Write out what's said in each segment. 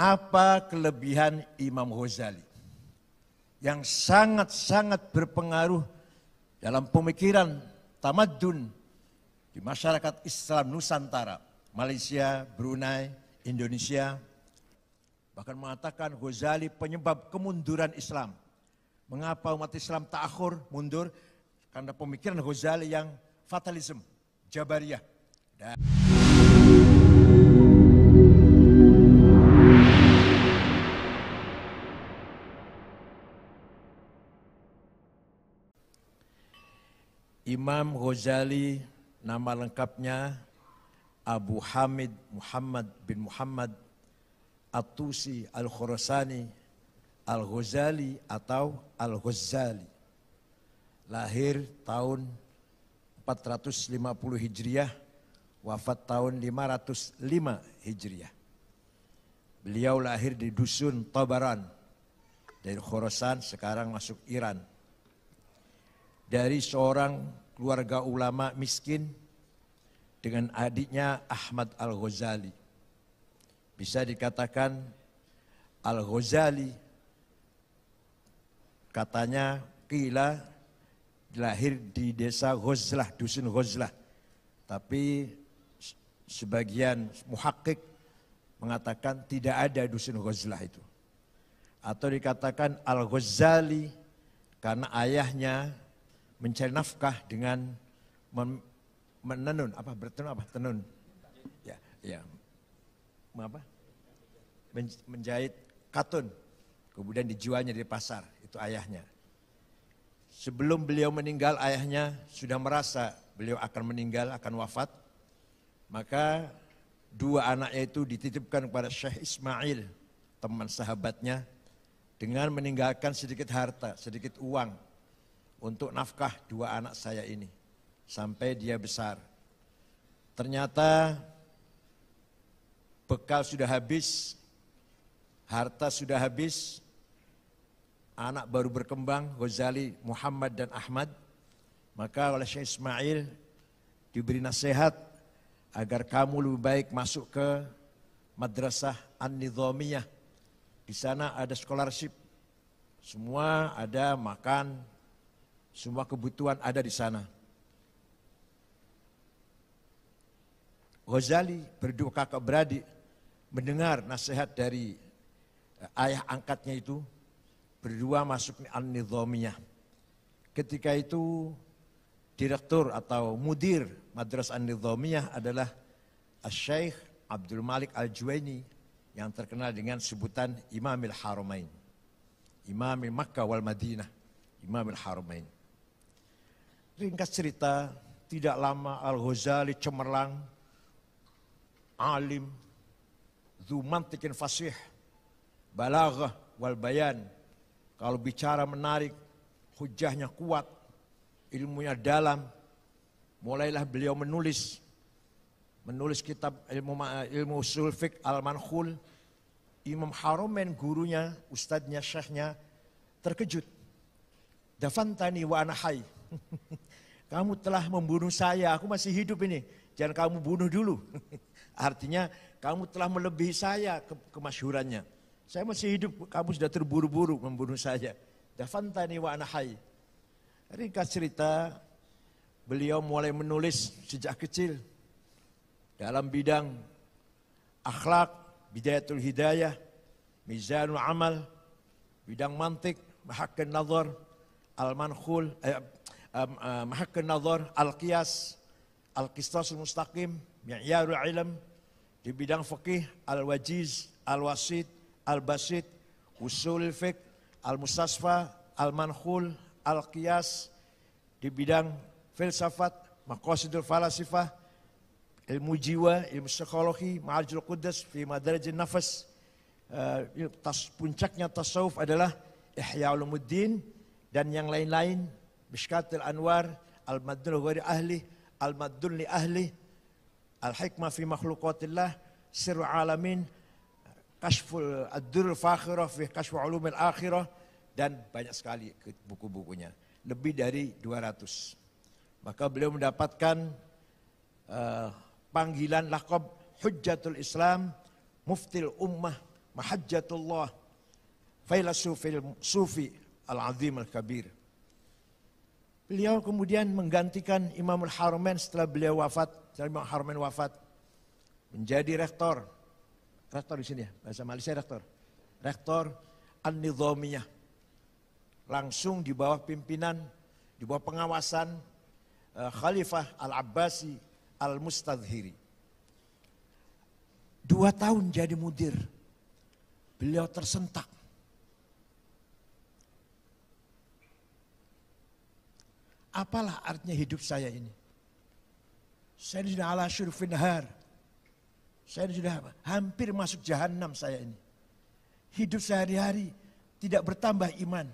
apa kelebihan Imam Ghazali yang sangat-sangat berpengaruh dalam pemikiran tamadun di masyarakat Islam Nusantara, Malaysia, Brunei, Indonesia, bahkan mengatakan Ghazali penyebab kemunduran Islam. Mengapa umat Islam ta'akhur, mundur? Karena pemikiran Ghazali yang fatalisme, jabariyah. Dan Imam Ghazali nama lengkapnya Abu Hamid Muhammad bin Muhammad At-Tusi Al-Khurasani Al-Ghazali atau Al-Ghazali lahir tahun 450 Hijriah wafat tahun 505 Hijriah beliau lahir di dusun Tabaran dari Khorasan sekarang masuk Iran dari seorang keluarga ulama miskin dengan adiknya Ahmad Al-Ghazali. Bisa dikatakan Al-Ghazali katanya Kila lahir di desa Ghazlah, dusun Ghazlah. Tapi sebagian muhakkik mengatakan tidak ada dusun Ghazlah itu. Atau dikatakan Al-Ghazali karena ayahnya mencari nafkah dengan menenun apa bertenun apa tenun ya ya apa Men menjahit katun kemudian dijualnya di pasar itu ayahnya sebelum beliau meninggal ayahnya sudah merasa beliau akan meninggal akan wafat maka dua anaknya itu dititipkan kepada Syekh Ismail teman sahabatnya dengan meninggalkan sedikit harta sedikit uang untuk nafkah dua anak saya ini sampai dia besar. Ternyata bekal sudah habis, harta sudah habis, anak baru berkembang, Ghazali, Muhammad dan Ahmad. Maka oleh Syekh Ismail diberi nasihat agar kamu lebih baik masuk ke Madrasah An-Nizamiyah. Di sana ada scholarship. Semua ada makan, semua kebutuhan ada di sana. Ghazali berdua kakak beradik mendengar nasihat dari eh, ayah angkatnya itu berdua masuk an-nizamiyah. Ketika itu direktur atau mudir Madras an-nizamiyah adalah Syekh Abdul Malik Al-Juwaini yang terkenal dengan sebutan Imamil Haramain. Imamil Makkah wal Madinah, Imamil Haramain. Ringkas cerita, tidak lama Al-Ghazali cemerlang, alim, zuman tikin fasih, balaghah wal bayan. Kalau bicara menarik, hujahnya kuat, ilmunya dalam. Mulailah beliau menulis menulis kitab ilmu ilmu usul al manhul. Imam Harumen gurunya, ustadznya, syekhnya terkejut. Dafantani wa anahai. kamu telah membunuh saya, aku masih hidup ini, jangan kamu bunuh dulu. Artinya kamu telah melebihi saya ke kemasyurannya. Saya masih hidup, kamu sudah terburu-buru membunuh saya. Dafantani wa anahai. Ringkas cerita, beliau mulai menulis sejak kecil dalam bidang akhlak, bidayatul hidayah, mizanul amal, bidang mantik, bahkan nazar, al-mankhul, eh, um, um, nazar al-qiyas al-qistasul mustaqim mi'yarul ilm di bidang fikih al-wajiz al-wasit al-basit usul fik al musasfa al-manhul al-qiyas di bidang filsafat maqasidul falasifah ilmu jiwa ilmu psikologi ma'arjul qudas fi madarajin nafas uh, tas, puncaknya tasawuf adalah ihya ulumuddin dan yang lain-lain Mishkat al-Anwar, al-Maddun ghairi ahli, al-Maddun li ahli, al-Hikmah fi makhlukatillah, sirru alamin, kashful ad-durul fakhirah fi kashfu ulumil akhirah, dan banyak sekali buku-bukunya. Lebih dari 200. Maka beliau mendapatkan uh, panggilan lakob hujjatul islam, muftil ummah, mahajjatullah, failasufil sufi al-azim al-kabir. al azim al kabir Beliau kemudian menggantikan Imamul Haramain setelah beliau wafat, setelah Imam Haramain wafat menjadi rektor. Rektor di sini ya, bahasa Malaysia rektor. Rektor An-Nizamiyah. Langsung di bawah pimpinan, di bawah pengawasan eh, Khalifah Al-Abbasi Al-Mustadhiri. Dua tahun jadi mudir. Beliau tersentak apalah artinya hidup saya ini? Saya sudah ala syurfin har. Saya sudah hampir masuk jahanam saya ini. Hidup sehari-hari tidak bertambah iman.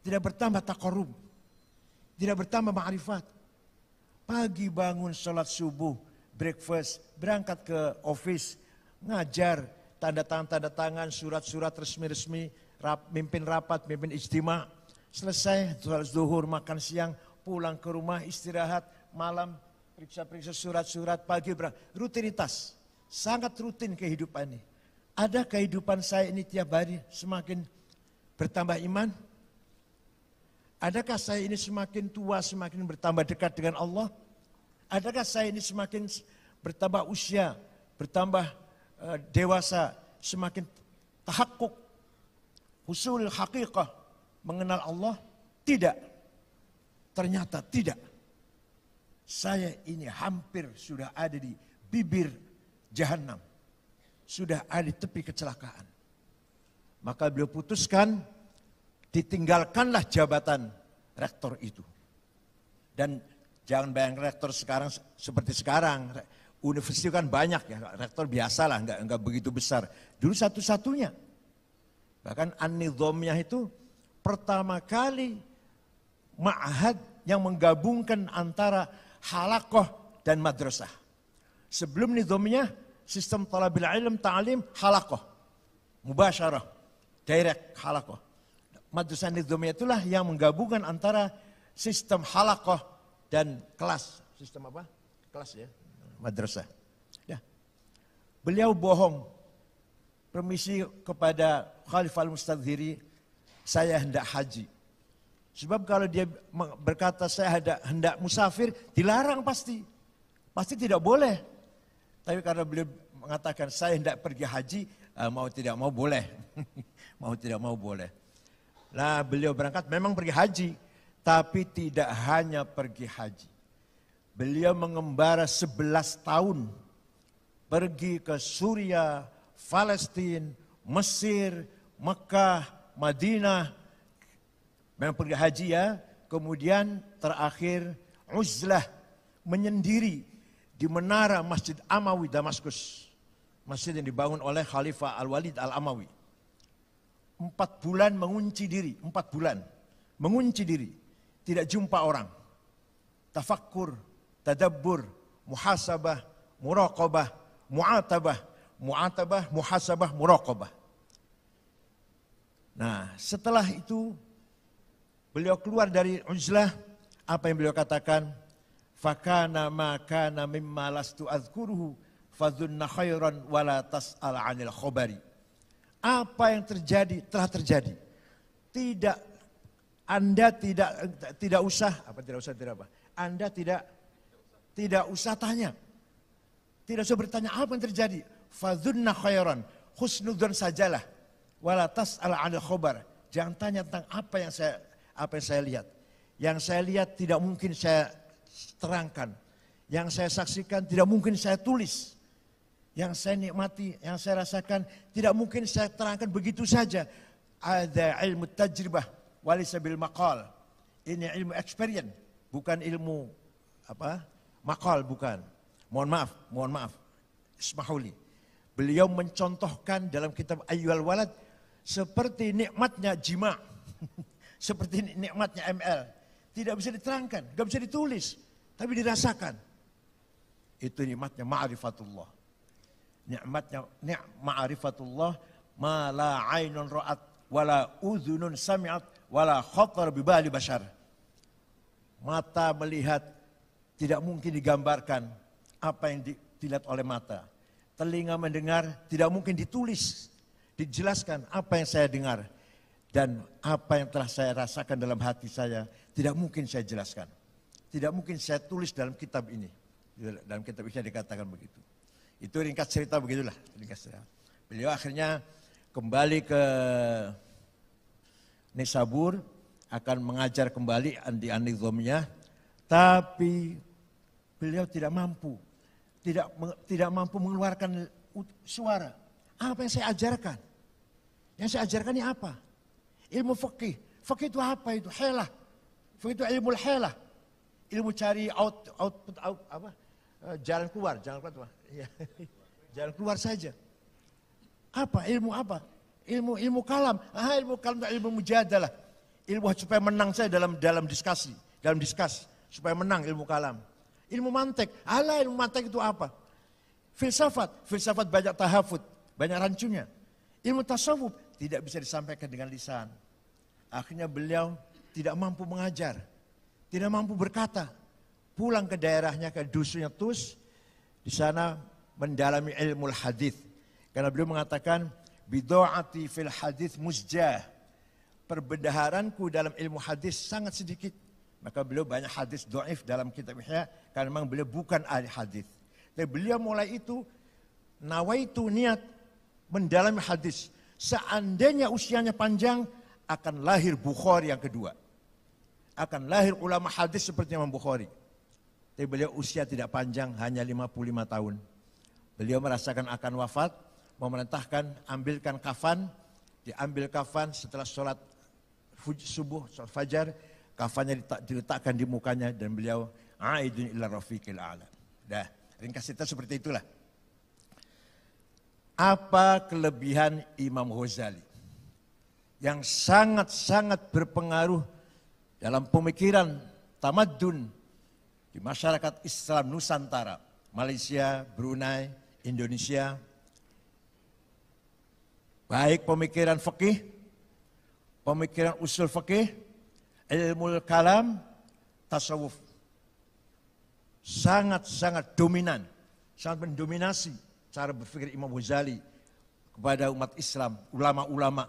Tidak bertambah takorum. Tidak bertambah ma'rifat. Pagi bangun sholat subuh, breakfast, berangkat ke office, ngajar, tanda tangan-tanda tangan, surat-surat resmi-resmi, rap, mimpin rapat, mimpin ijtima. Selesai, sholat zuhur, makan siang, pulang ke rumah istirahat, malam periksa-periksa surat-surat, pagi berang Rutinitas, sangat rutin kehidupan ini. Ada kehidupan saya ini tiap hari semakin bertambah iman? Adakah saya ini semakin tua semakin bertambah dekat dengan Allah? Adakah saya ini semakin bertambah usia, bertambah eh, dewasa, semakin tahakkuk, husul hakikah, mengenal Allah? Tidak. Ternyata tidak. Saya ini hampir sudah ada di bibir jahanam. Sudah ada di tepi kecelakaan. Maka beliau putuskan ditinggalkanlah jabatan rektor itu. Dan jangan bayang rektor sekarang seperti sekarang. Universitas kan banyak ya, rektor biasalah enggak, enggak begitu besar. Dulu satu-satunya. Bahkan an itu pertama kali ma'had yang menggabungkan antara halakoh dan madrasah. Sebelum nizamnya sistem talabil ilm taalim halakoh, mubasyarah, direct halakoh. Madrasah nizamnya itulah yang menggabungkan antara sistem halakoh dan kelas. Sistem apa? Kelas ya, madrasah. Ya. Beliau bohong. Permisi kepada Khalifah al-Mustadhiri, saya hendak haji Sebab kalau dia berkata saya ada, hendak musafir, dilarang pasti. Pasti tidak boleh. Tapi karena beliau mengatakan saya hendak pergi haji, eh, mau tidak mau boleh. mau tidak mau boleh. Nah beliau berangkat memang pergi haji, tapi tidak hanya pergi haji. Beliau mengembara 11 tahun, pergi ke Suriah, Palestina, Mesir, Mekah, Madinah, memang pergi haji ya, kemudian terakhir uzlah menyendiri di menara Masjid Amawi Damaskus. Masjid yang dibangun oleh Khalifah Al-Walid Al-Amawi. Empat bulan mengunci diri, empat bulan mengunci diri, tidak jumpa orang. Tafakkur, tadabbur, muhasabah, muraqabah, muatabah, muatabah, muhasabah, muraqabah. Nah, setelah itu Beliau keluar dari uzlah, apa yang beliau katakan? Fakana makana mimma lastu azkuruhu fadhunna khairan wala tas'al anil khobari. Apa yang terjadi telah terjadi. Tidak Anda tidak tidak usah apa tidak usah tidak apa. Anda tidak tidak usah tanya. Tidak usah bertanya apa yang terjadi. Fadhunna khairan. Husnudun sajalah. Wala tas'al anil khobar. Jangan tanya tentang apa yang saya apa yang saya lihat. Yang saya lihat tidak mungkin saya terangkan. Yang saya saksikan tidak mungkin saya tulis. Yang saya nikmati, yang saya rasakan tidak mungkin saya terangkan begitu saja. Ada ilmu tajribah walisabil maqal. Ini ilmu experience, bukan ilmu apa? Maqal bukan. Mohon maaf, mohon maaf. Ismahuli. Beliau mencontohkan dalam kitab Ayyul Walad seperti nikmatnya jima. Seperti nikmatnya ML. Tidak bisa diterangkan, gak bisa ditulis. Tapi dirasakan. Itu nikmatnya ma'rifatullah. Nikmatnya ma'rifatullah ma la ainun ra'at la udhunun sami'at la khatar bibali bashar. Mata melihat tidak mungkin digambarkan apa yang dilihat oleh mata. Telinga mendengar tidak mungkin ditulis dijelaskan apa yang saya dengar. Dan apa yang telah saya rasakan dalam hati saya tidak mungkin saya jelaskan. Tidak mungkin saya tulis dalam kitab ini. Dalam kitab ini dikatakan begitu. Itu ringkas cerita begitulah. Ringkas cerita. Beliau akhirnya kembali ke Nisabur akan mengajar kembali di anizomnya, tapi beliau tidak mampu, tidak tidak mampu mengeluarkan suara. Apa yang saya ajarkan? Yang saya ajarkan ini apa? ilmu fakih. Fakih itu apa itu? hela Fakih itu ilmu hela Ilmu cari out, output, out, apa? Eh, jalan keluar, jalan keluar. Ya. Jalan keluar saja. Apa? Ilmu apa? Ilmu ilmu kalam. Ah, ilmu kalam itu ilmu mujadalah. Ilmu supaya menang saya dalam dalam diskusi, dalam diskusi supaya menang ilmu kalam. Ilmu mantek. Ala ilmu mantek itu apa? Filsafat. Filsafat banyak tahafut, banyak rancunya. Ilmu tasawuf tidak bisa disampaikan dengan lisan. Akhirnya beliau tidak mampu mengajar, tidak mampu berkata. Pulang ke daerahnya ke dusunnya Tus, di sana mendalami ilmu hadis. Karena beliau mengatakan bidoati fil hadis musjah. Perbendaharanku dalam ilmu hadis sangat sedikit. Maka beliau banyak hadis doif dalam kitab karena memang beliau bukan ahli hadis. Tapi beliau mulai itu nawaitu niat mendalami hadis Seandainya usianya panjang, akan lahir Bukhari yang kedua. Akan lahir ulama hadis seperti Imam Bukhari. Tapi beliau usia tidak panjang, hanya 55 tahun. Beliau merasakan akan wafat, memerintahkan ambilkan kafan, diambil kafan setelah sholat subuh, sholat fajar, kafannya diletakkan di mukanya dan beliau aidun ilah rafiqil a'la. Dah, ringkas cerita seperti itulah apa kelebihan Imam Ghazali yang sangat-sangat berpengaruh dalam pemikiran tamadun di masyarakat Islam Nusantara, Malaysia, Brunei, Indonesia. Baik pemikiran fakih pemikiran usul fakih ilmu kalam, tasawuf. Sangat-sangat dominan, sangat mendominasi cara berpikir Imam Ghazali kepada umat Islam, ulama-ulama,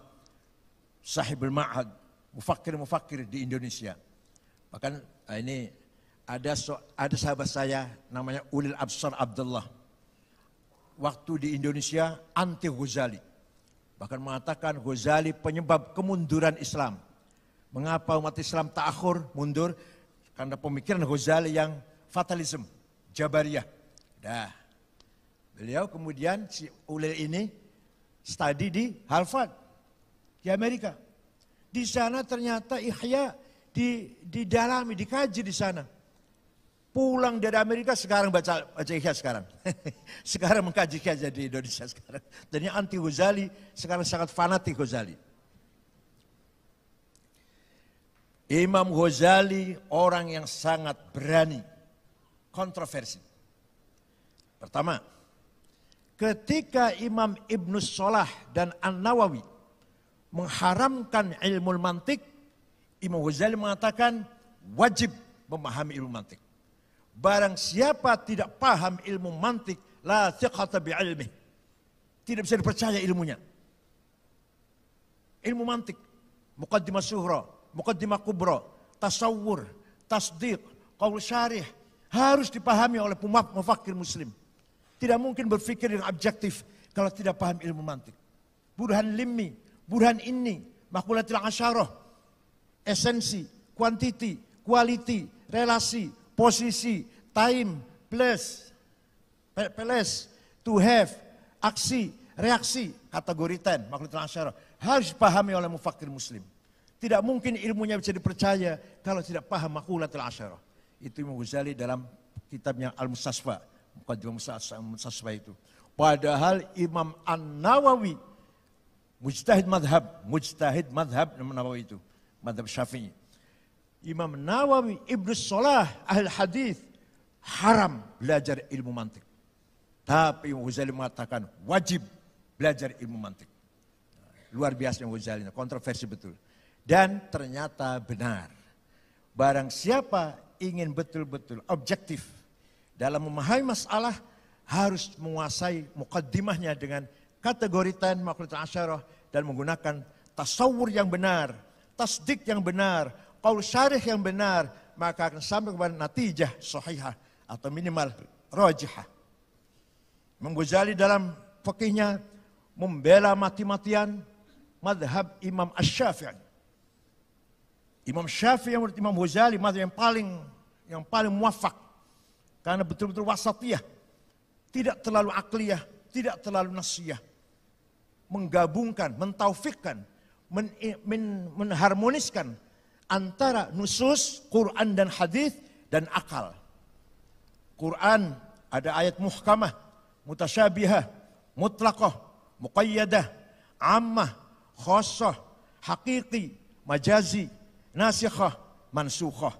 sahibul ma'had, mufakir-mufakir di Indonesia. Bahkan ah, ini ada so, ada sahabat saya namanya Ulil Absar Abdullah. Waktu di Indonesia anti Ghazali. Bahkan mengatakan Ghazali penyebab kemunduran Islam. Mengapa umat Islam ta'akhur, mundur? Karena pemikiran Ghazali yang fatalisme jabariyah. Dah. Beliau kemudian si Ulil ini studi di Harvard di Amerika. Di sana ternyata Ihya di didalami, dikaji di sana. Pulang dari Amerika sekarang baca baca Ihya sekarang. sekarang mengkaji Ihya jadi Indonesia sekarang. Dan anti Ghazali sekarang sangat fanatik Ghazali. Imam Ghazali orang yang sangat berani kontroversi. Pertama, ketika Imam Ibnu Solah dan An-Nawawi mengharamkan ilmu mantik, Imam Ghazali mengatakan wajib memahami ilmu mantik. Barang siapa tidak paham ilmu mantik, la thiqata bi ilmi. Tidak bisa dipercaya ilmunya. Ilmu mantik, muqaddimah suhra, muqaddimah kubra, tasawur, tasdiq, qaul syarih, harus dipahami oleh mufakir muslim. Tidak mungkin berpikir yang objektif kalau tidak paham ilmu mantik. Burhan limmi, burhan ini, makulatil asyarah, esensi, kuantiti, kualiti, relasi, posisi, time, place, place, to have, aksi, reaksi, kategori ten, makulatil asyarah. Harus dipahami oleh mufakir muslim. Tidak mungkin ilmunya bisa dipercaya kalau tidak paham makulatil asyarah. Itu Imam Ghazali dalam kitabnya Al-Mustasfa cuma sesuai itu. Padahal Imam An-Nawawi, mujtahid madhab, mujtahid madhab Imam Nawawi itu, madhab syafi'i. Imam Nawawi, Ibn Salah, ahli hadis haram belajar ilmu mantik. Tapi Ghazali mengatakan wajib belajar ilmu mantik. Luar biasa Ghazali, kontroversi betul. Dan ternyata benar. Barang siapa ingin betul-betul objektif dalam memahami masalah harus menguasai mukaddimahnya dengan kategori ten makhluk asyarah dan menggunakan tasawur yang benar, tasdik yang benar, kaul syarih yang benar, maka akan sampai kepada natijah sahihah atau minimal rojihah. menghujali dalam fakihnya membela mati-matian madhab Imam Ash-Syafi'i. Imam Syafi'i menurut Imam Ghazali madhab yang paling yang paling muafak karena betul-betul wasatiyah. Tidak terlalu akliyah, tidak terlalu nasiyah. Menggabungkan, mentaufikkan, men, eh, men, menharmoniskan antara nusus, Quran dan hadis dan akal. Quran ada ayat muhkamah, mutasyabihah, mutlaqah, muqayyadah, ammah, khosoh, hakiki, majazi, nasikhah, mansukhah.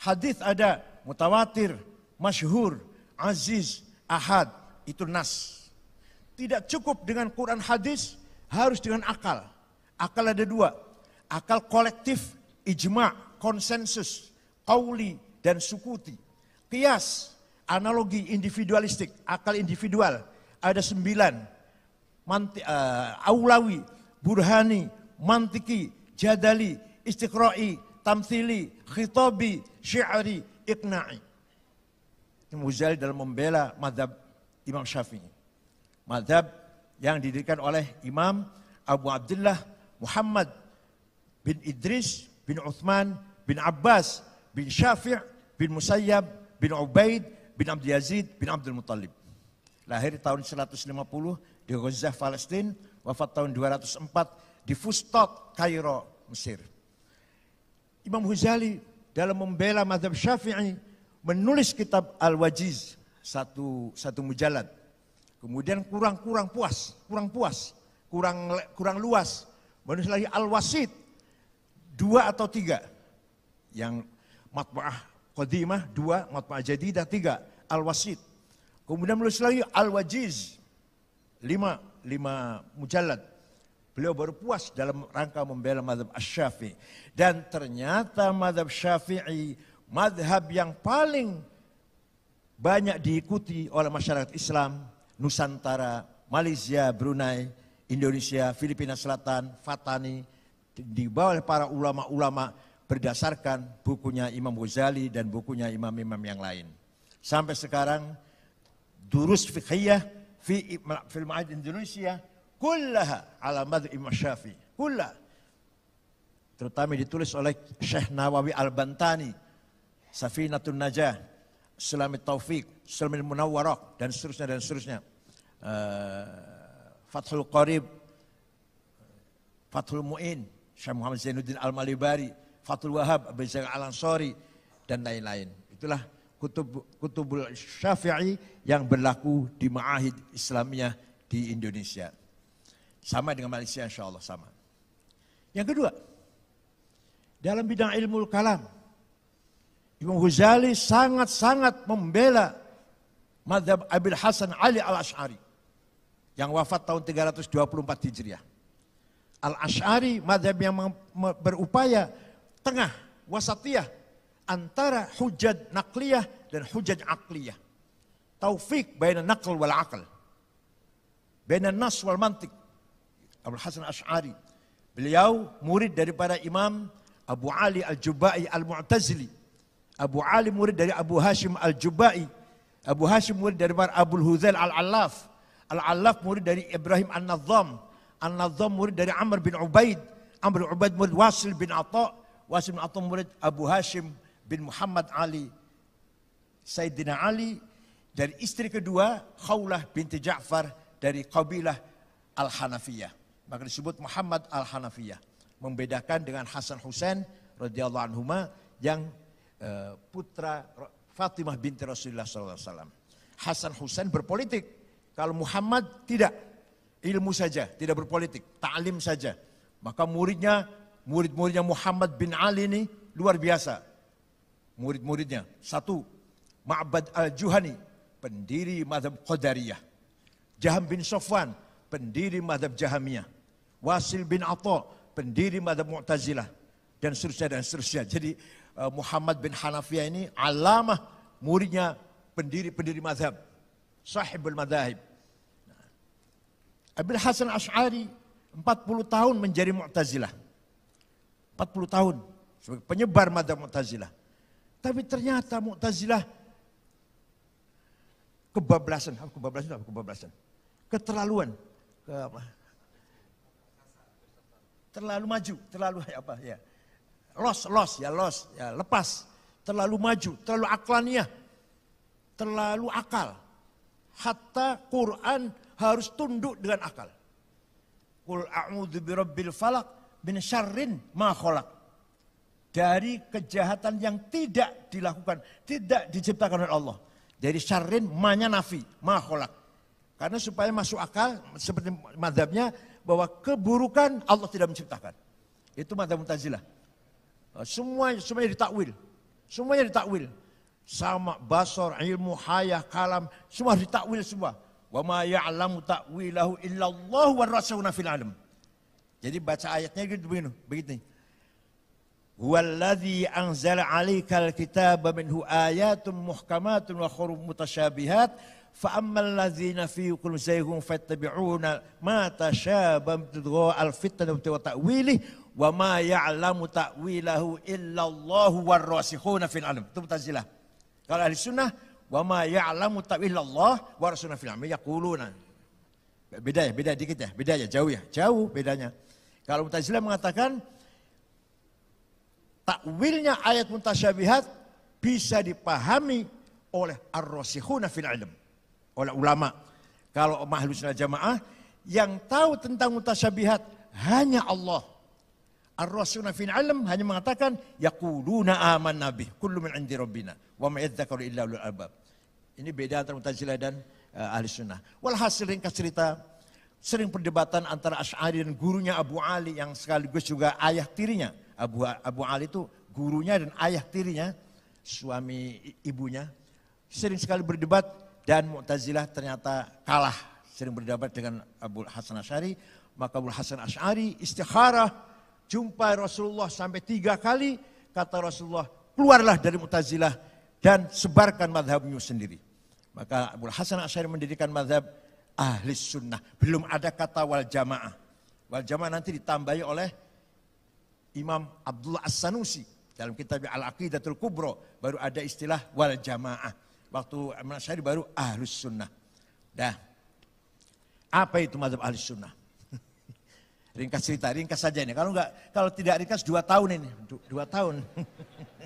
Hadis ada mutawatir, masyhur, aziz, ahad, itu nas. Tidak cukup dengan Quran hadis, harus dengan akal. Akal ada dua, akal kolektif, ijma, konsensus, kauli, dan sukuti. Kias, analogi individualistik, akal individual, ada sembilan. Manti, uh, aulawi, burhani, mantiki, jadali, istiqra'i, tamthili, khitabi, syi'ari, iknai. Imam Ghazali dalam membela madhab Imam Syafi'i. Madhab yang didirikan oleh Imam Abu Abdullah Muhammad bin Idris bin Uthman bin Abbas bin Syafi' bin Musayyab bin Ubaid bin Abdul Yazid bin Abdul Muttalib. Lahir tahun 150 di Gaza, Palestine, wafat tahun 204 di Fustat, Kairo, Mesir. Imam Ghazali dalam membela madhab Syafi'i menulis kitab Al-Wajiz, satu satu mujalad. Kemudian kurang-kurang puas, kurang puas, kurang kurang luas. Menulis lagi Al-Wasit, dua atau tiga. Yang matba'ah Qadimah, dua, matba'ah Jadidah, tiga. Al-Wasit. Kemudian menulis lagi Al-Wajiz, lima, lima mujalad. Beliau baru puas dalam rangka membela madhab asy Dan ternyata madhab syafi'i madhab yang paling banyak diikuti oleh masyarakat Islam Nusantara, Malaysia, Brunei, Indonesia, Filipina Selatan, Fatani, dibawa oleh para ulama-ulama berdasarkan bukunya Imam Ghazali dan bukunya imam-imam yang lain. Sampai sekarang, durus fiqhiyah fi film Indonesia kullaha ala madhab Imam Syafi'i. kullaha. Terutama ditulis oleh Syekh Nawawi Al-Bantani Safinatun Najah, Sulamit Taufik, Sulamit Munawwarah dan seterusnya dan seterusnya. Uh, Fathul Qarib, Fathul Mu'in, Syekh Muhammad Zainuddin Al-Malibari, Fathul Wahab, Abu Zain Al-Ansari dan lain-lain. Itulah kutub kutubul Syafi'i yang berlaku di Ma'ahid Islamiyah di Indonesia. Sama dengan Malaysia insya Allah sama. Yang kedua, dalam bidang ilmu kalam, Imam Ghazali sangat-sangat membela Madhab Abil Hasan Ali Al-Ash'ari yang wafat tahun 324 Hijriah. Al-Ash'ari madhab yang berupaya tengah, wasatiyah, antara hujat nakliyah dan hujat akliyah. Taufik baina nakal wal akal. Baina nas wal mantik. Abul Hasan Ash'ari. Beliau murid daripada Imam Abu Ali Al-Jubai Al-Mu'tazili. Abu Ali murid dari Abu Hashim Al-Jubai. Abu Hashim murid dari Abu Huzail Al-Allaf. Al-Allaf murid dari Ibrahim al nazam al nazam murid dari Amr bin Ubaid. Amr bin Ubaid murid Wasil bin Atta. Wasil bin Atta murid Abu Hashim bin Muhammad Ali. Sayyidina Ali dari istri kedua Khawlah binti Ja'far dari kabilah Al-Hanafiyah. Maka disebut Muhammad Al-Hanafiyah. Membedakan dengan Hasan Hussein radhiyallahu anhuma yang Eh, putra Fatimah binti Rasulullah SAW. Hasan Husain berpolitik. Kalau Muhammad tidak. Ilmu saja, tidak berpolitik. Ta'lim saja. Maka muridnya, murid-muridnya Muhammad bin Ali ini luar biasa. Murid-muridnya. Satu, Ma'bad al-Juhani, pendiri madhab Qadariyah. Jaham bin Sofwan, pendiri madhab Jahamiyah. Wasil bin Atta, pendiri madhab Mu'tazilah. Dan seterusnya, dan seterusnya. Jadi Eh, Muhammad bin Hanafiya ini alamah muridnya pendiri-pendiri mazhab. Sahibul madhab. Abil Hasan Ash'ari 40 tahun menjadi Mu'tazilah. 40 tahun sebagai penyebar madhab Mu'tazilah. Tapi ternyata Mu'tazilah kebablasan, kebablasan apa kebablasan? Keterlaluan. Ke apa? Terlalu maju, terlalu apa ya? Los, los ya los ya lepas. Terlalu maju, terlalu aklaniah, terlalu akal. Hatta Quran harus tunduk dengan akal. Kul a'udzu birabbil falak min syarrin ma khalaq. Dari kejahatan yang tidak dilakukan, tidak diciptakan oleh Allah. Dari syarrin manya nafi, ma khalaq. Karena supaya masuk akal seperti madhabnya bahwa keburukan Allah tidak menciptakan. Itu madhab mutazilah. Ah, semua semuanya ditakwil. Semuanya ditakwil. Sama basar, ilmu, hayah, kalam, semua ditakwil semua. Wa ma ya'lamu ta'wilahu illallah wa rasuluna fil alam. Jadi baca ayatnya gitu begini, begini. Huwallazi anzala 'alaikal kitaba minhu ayatun muhkamatun wa hurum mutasyabihat فأما الذين في قلوبهم زيغ فيتبعون ما تشابه ابتغاء الفتنة وتأويله Wa ma ya'lamu ta'wilahu illallahu warrasihuna fil alim. Itu mutazilah. Kalau ahli sunnah, wa ma ya'lamu ta'wilallah warrasihuna fil alim. Yaquluna. Beda ya, beda dikit ya, beda ya, jauh ya, jauh bedanya. Kalau mutazilah mengatakan, takwilnya ayat mutasyabihat bisa dipahami oleh ar fil ilm. Oleh ulama. Kalau mahlus jamaah yang tahu tentang mutasyabihat hanya Allah. Ar-Rasuluna fil alam hanya mengatakan yaquluna aman nabi kullu min indi rabbina wa ma yadzakaru illa ulul albab. Ini beda antara Mu'tazilah dan uh, Ahli Sunnah. Walhasil ringkas cerita sering perdebatan antara Asy'ari dan gurunya Abu Ali yang sekaligus juga ayah tirinya. Abu Abu Ali itu gurunya dan ayah tirinya, suami ibunya. Sering sekali berdebat dan Mu'tazilah ternyata kalah sering berdebat dengan Abu Hasan Asy'ari, maka Abu Hasan Asy'ari istikharah jumpai Rasulullah sampai tiga kali, kata Rasulullah, keluarlah dari mutazilah dan sebarkan madhabmu sendiri. Maka Abu Hasan Asyari mendirikan madhab ahli sunnah. Belum ada kata wal jamaah. Wal jamaah nanti ditambahi oleh Imam Abdullah As-Sanusi dalam kitab Al-Aqidatul Kubro baru ada istilah wal jamaah. Waktu Imam Asyari baru ahli sunnah. Dah. Apa itu madhab ahli sunnah? Ringkas cerita, ringkas saja ini. Kalau enggak, kalau tidak ringkas dua tahun ini, dua tahun.